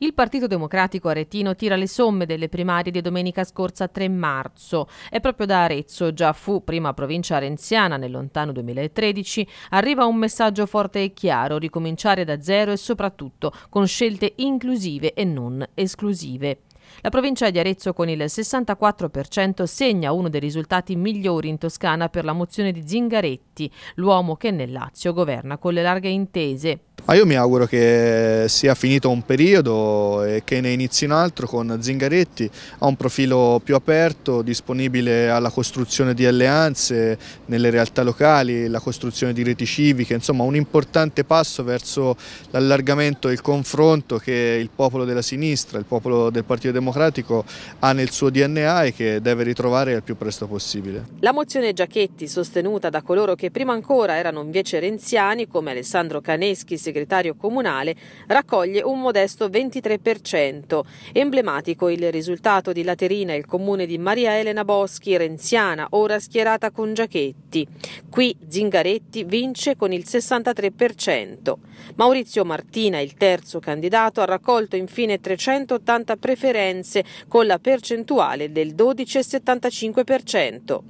Il Partito Democratico Aretino tira le somme delle primarie di domenica scorsa 3 marzo È proprio da Arezzo, già fu prima provincia renziana nel lontano 2013, arriva un messaggio forte e chiaro, ricominciare da zero e soprattutto con scelte inclusive e non esclusive. La provincia di Arezzo con il 64% segna uno dei risultati migliori in Toscana per la mozione di Zingaretti, l'uomo che nel Lazio governa con le larghe intese. Ah, io mi auguro che sia finito un periodo e che ne inizi un altro con Zingaretti, ha un profilo più aperto, disponibile alla costruzione di alleanze nelle realtà locali, la costruzione di reti civiche, insomma un importante passo verso l'allargamento e il confronto che il popolo della sinistra, il popolo del Partito Democratico ha nel suo DNA e che deve ritrovare al più presto possibile. La mozione Giachetti, sostenuta da coloro che prima ancora erano invece renziani come Alessandro Caneschi, segretario segretario comunale, raccoglie un modesto 23%. Emblematico il risultato di Laterina, il comune di Maria Elena Boschi, renziana, ora schierata con Giachetti. Qui Zingaretti vince con il 63%. Maurizio Martina, il terzo candidato, ha raccolto infine 380 preferenze con la percentuale del 12,75%.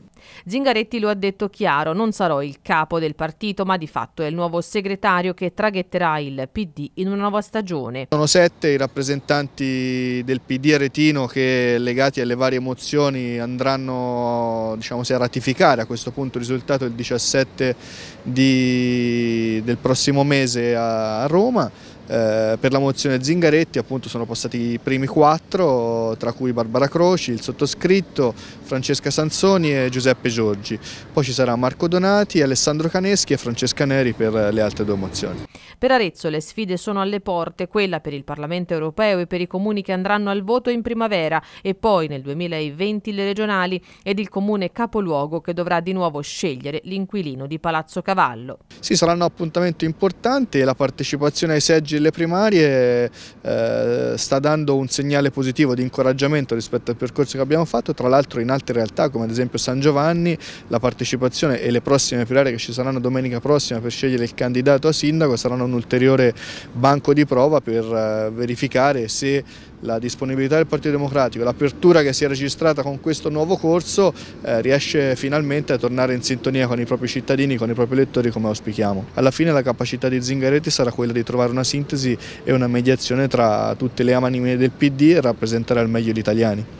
Zingaretti lo ha detto chiaro, non sarò il capo del partito, ma di fatto è il nuovo segretario che traghetterà il PD in una nuova stagione. Sono sette i rappresentanti del PD aretino che legati alle varie mozioni andranno diciamo, a ratificare a questo punto il risultato il 17 di, del prossimo mese a Roma. Eh, per la mozione Zingaretti appunto sono passati i primi quattro, tra cui Barbara Croci, il sottoscritto, Francesca Sansoni e Giuseppe Giorgi. Poi ci sarà Marco Donati, Alessandro Caneschi e Francesca Neri per le altre due mozioni. Per Arezzo le sfide sono alle porte, quella per il Parlamento europeo e per i comuni che andranno al voto in primavera e poi nel 2020 le regionali ed il comune capoluogo che dovrà di nuovo scegliere l'inquilino di Palazzo Cavallo. Sì, saranno appuntamenti importanti e la partecipazione ai seggi leggi delle primarie eh, sta dando un segnale positivo di incoraggiamento rispetto al percorso che abbiamo fatto, tra l'altro in altre realtà come ad esempio San Giovanni la partecipazione e le prossime primarie che ci saranno domenica prossima per scegliere il candidato a sindaco saranno un ulteriore banco di prova per eh, verificare se la disponibilità del Partito Democratico, l'apertura che si è registrata con questo nuovo corso eh, riesce finalmente a tornare in sintonia con i propri cittadini, con i propri elettori come auspichiamo. Alla fine la capacità di Zingaretti sarà quella di trovare una sintesi e una mediazione tra tutte le amanime del PD e rappresentare al meglio gli italiani.